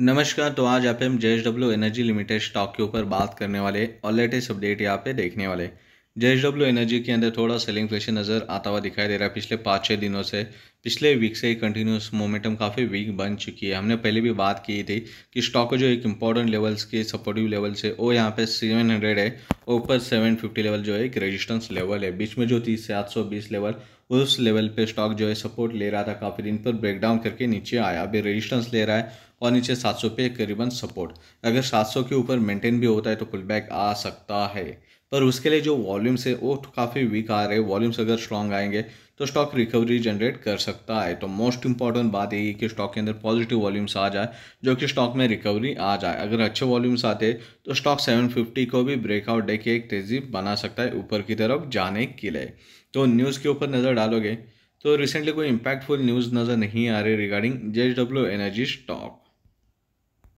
नमस्कार तो आज आप हम J W energy limited stock के ऊपर बात करने वाले और लेटेस्ट अपडेट यहाँ पे देखने वाले जे डब्ल्यू एनर्जी के अंदर थोड़ा सेलिंग प्रेशर नज़र आता हुआ दिखाई दे रहा है पिछले पाँच छः दिनों से पिछले वीक से कंटिन्यूस मोमेंटम काफ़ी वीक बन चुकी है हमने पहले भी बात की थी कि स्टॉक का जो एक इंपॉर्टेंट लेवल्स के सपोर्टिव लेवल से वो यहाँ पे सेवन हंड्रेड है ऊपर सेवन फिफ्टी लेवल जो है एक रेजिस्टेंस लेवल है बीच में जो थी सात सौ बीस लेवल उस लेवल पे स्टॉक जो है सपोर्ट ले रहा था काफ़ी दिन पर ब्रेकडाउन करके नीचे आया अभी रेजिस्टेंस ले रहा है और नीचे सात सौ पे करीबन सपोर्ट अगर सात सौ के ऊपर मेंटेन भी होता है तो पुल बैक आ सकता है पर उसके लिए जो वॉल्यूम्स है वो तो काफ़ी वीक आ रहे हैं वॉल्यूम्स अगर स्ट्रॉन्ग आएंगे तो स्टॉक रिकवरी जनरेट कर सकता है तो मोस्ट इंपॉर्टेंट बात यही कि स्टॉक के अंदर पॉजिटिव वॉल्यूम्स आ जाए जो कि स्टॉक में रिकवरी आ जाए अगर अच्छे वॉल्यूम्स आते तो स्टॉक 750 को भी ब्रेकआउट दे के एक तेज़ी बना सकता है ऊपर की तरफ जाने के लिए तो न्यूज़ के ऊपर नज़र डालोगे तो रिसेंटली कोई इम्पैक्टफुल न्यूज़ नज़र नहीं आ रही रिगार्डिंग जे एनर्जी स्टॉक